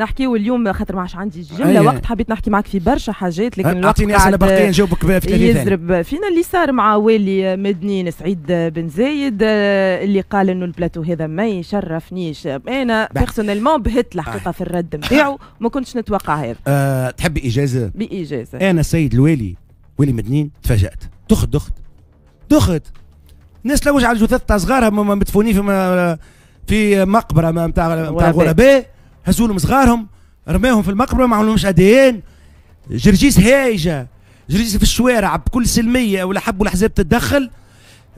نحكيو اليوم خاطر ما عادش عندي جمله وقت حبيت نحكي معك في برشا حاجات لكن أه، الوقت اعطيني اسئله برقيه نجاوبك في 30 يزرب فينا اللي صار مع والي مدنين سعيد بن زايد آه، اللي قال انه البلاتو هذا ما يشرفنيش انا بيرسونيلمون بهت الحقيقه في الرد نتاعو ما كنتش نتوقع هذا أه تحب اجازه باجازه انا سيد الوالي والي مدنين تفاجات دخت دخت دخت الناس لوج على الجثث تاع صغارها مدفونين في في مقبره نتاع غرباء هزوا لهم صغارهم رماهم في المقبره ما عملهمش اديان جرجيس هايجه جرجيس في الشوارع بكل سلميه ولا حبوا الاحزاب تتدخل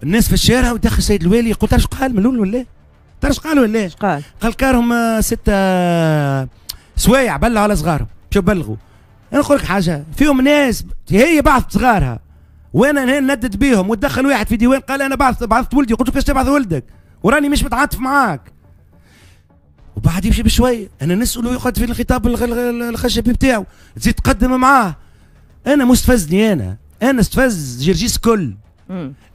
الناس في الشارع ودخل السيد الوالي يقول تعرف قال من الاول ولا إيه؟ تعرف قال ولا إيه؟ قال قال كارهم آه، ستة سوايع بلغوا على صغارهم شو بلغوا انا نقول لك حاجه فيهم ناس هي بعض صغارها وانا هنا ندد بيهم وتدخل واحد في ديوان قال انا بعثت بعثت ولدي قلت له كيفاش تبعث ولدك وراني مش متعاطف معاك بعد يمشي بشويه انا نساله يقعد في الخطاب الخشبي بتاعه تزيد تقدم معاه انا مستفزني انا انا استفز جرجيس كل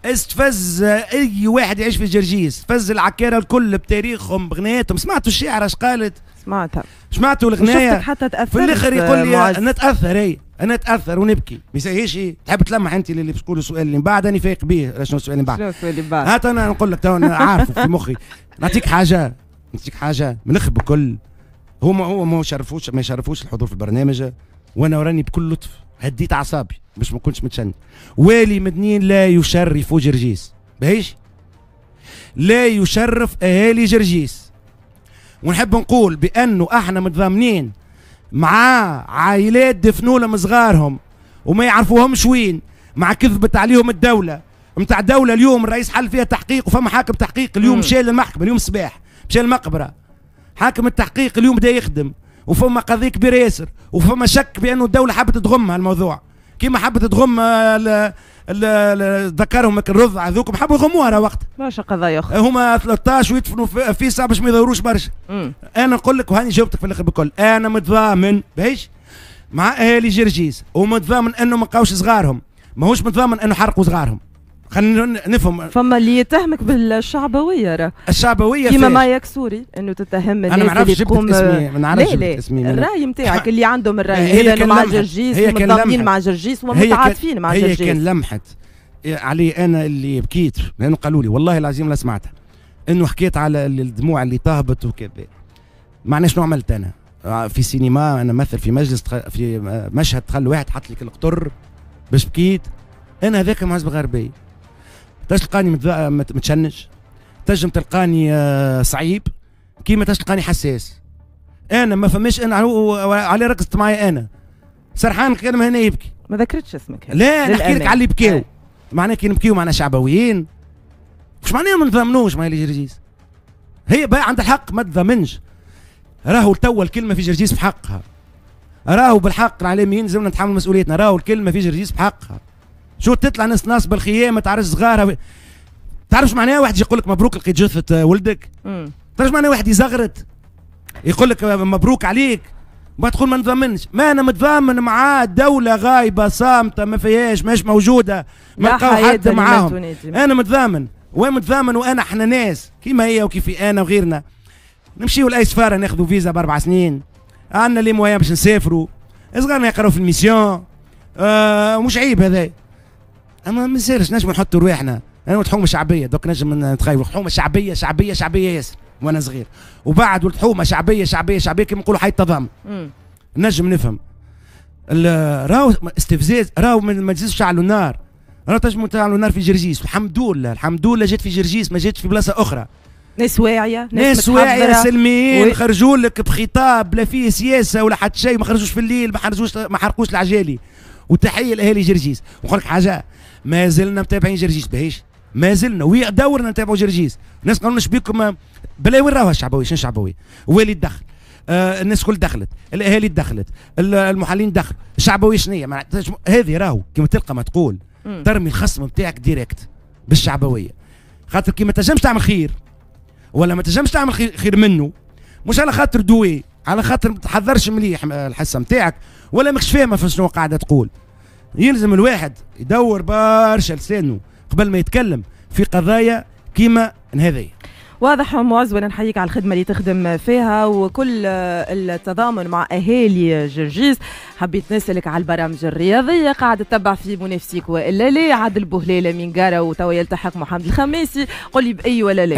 استفز اي واحد يعيش في جرجيس استفز العكاره الكل بتاريخهم بغنياتهم سمعتوا الشعر اش قالت سمعتها سمعتوا الغنايه حتى تأثر في الاخر يقول لي انا تاثر هي إيه؟ انا اتاثر ونبكي ما يسهيش تحب تلمح انت اللي بتقول السؤال اللي بعد انا فايق به شنو السؤال اللي بعد شنو السؤال اللي بعد هات انا نقول لك تو انا عارفه في مخي نعطيك حاجه نسيك حاجه من بكل هو ما هو ما شرفوش ما يشرفوش الحضور في البرنامج وانا راني بكل لطف هديت اعصابي باش ما كنتش متشنج والي مدنين لا يشرف جرجيس بهيش لا يشرف اهالي جرجيس ونحب نقول بانه احنا متضامنين مع عائلات دفنوا لهم صغارهم وما يعرفوهمش وين مع كذبت عليهم الدوله متاع دوله اليوم الرئيس حل فيها تحقيق وفما حاكم تحقيق اليوم شال المحكمة اليوم صباح مشى المقبرة حاكم التحقيق اليوم بدا يخدم وفما قضية كبيرة ياسر وفما شك بأنه الدولة حابة تغم هالموضوع كيما حابة تغم آه، ذكرهم الرضع هذوك حبوا يغموها راه وقت برشا قضايا اخرى آه، هما 13 ويدفنوا فيسا باش ما يدوروش برشا انا نقول لك وهاني جاوبتك في الاخر بكل انا متضامن باهيش مع اهالي جرجيس ومتضامن انه ما بقاوش صغارهم ماهوش متضامن انه حرقوا صغارهم خلينا نفهم فما اللي يتهمك بالشعبويه راه الشعبويه كيما ماياك سوري انه تتهم الناس انا ما نعرفش جبت اسمي ما نعرفش جبت اسمي الراي نتاعك اللي عندهم الراي هذا مع جرجيس ومتضامنين مع جرجيس ومتعاطفين مع جرجيس هي كان لمحت إيه، علي انا اللي بكيت لانه قالوا لي والله العظيم لا سمعتها انه حكيت على الدموع اللي تهبط وكذا معناها شنو عملت انا آه، في سينما انا مثل في مجلس في آه، مشهد تخلي واحد حط لك القطر باش بكيت انا هذاك معزب غربي تاش تلقاني متشنج تنجم تلقاني آه، صعيب كيما تاش تلقاني حساس انا ما فماش انا على ركزت معايا انا سرحان كان هنا يبكي ما ذكرتش اسمك لا نحكي لك على اللي بكاو معناه كي نبكيو معناها شعبويين مش معناها ما نضمنوش ما جرجيس هي بقى عندها الحق ما تضمنش راهو توا الكلمه في جرجيس بحقها راهو بالحق العالميين لازمنا نتحمل مسؤوليتنا راهو الكلمه في جرجيس بحقها شو تطلع ناس ناس بالخيام تعرس صغارها تعرف معناها واحد يقول لك مبروك لقيت جثه آه، ولدك تعرف معناها واحد يزغرت يقول لك آه، مبروك عليك ما تقول ما نضمنش ما انا متضامن مع دوله غايبه صامته ما فيهاش ماش موجوده ما لقاو حد معاهم انا متضامن وين متضامن وانا احنا ناس كيما هي وكيفي انا وغيرنا نمشيو لاي سفاره ناخذوا فيزا باربع سنين عندنا لي مويا باش نسافروا صغارنا يقراوا في الميسيون آه مش عيب هذا اما ما صارش نجم نحطوا رواحنا انا ولد حومه شعبيه دوك نجم نتخيل حومه شعبيه شعبيه شعبيه ياسر وانا صغير وبعد ولد حومه شعبيه شعبيه شعبيه كما نقولوا حي التظام نجم نفهم راهو استفزاز راهو ما تجيش تشعلوا النار راهو تنجموا تشعلوا النار في جرجيس الحمد لله الحمد لله جات في جرجيس ما جاتش في بلاصه اخرى ناس واعيه ناس, واعيه سلميين خرجوا لك بخطاب لا فيه سياسه ولا حتى شيء ما خرجوش في الليل ما ما حرقوش العجالي وتحيه لاهالي جرجيس ونقول لك حاجه ما زلنا متابعين جرجيس بهيش ما زلنا وي دورنا نتابعوا جرجيس الناس قالوا لنا بيكم بلا وين راهو الشعبوي شنو الشعبوي والد دخل آه الناس كل دخلت الاهالي دخلت المحللين دخلوا الشعبوي شنية هذه راهو كما تلقى ما تقول ترمي الخصم نتاعك ديريكت بالشعبويه خاطر كي ما تنجمش تعمل خير ولا ما تنجمش تعمل خير منه مش على خاطر دوي على خاطر ما تحذرش مليح الحصه نتاعك ولا ماكش فاهمه في شنو قاعده تقول يلزم الواحد يدور برشا لسانه قبل ما يتكلم في قضايا كيما هذه واضح معز وانا نحييك على الخدمه اللي تخدم فيها وكل التضامن مع اهالي جرجيس حبيت نسالك على البرامج الرياضيه قاعد تتبع في منافسيك والا لا عادل بوهليله من قاره وتوا يلتحق محمد الخميسي قولي باي ولا لا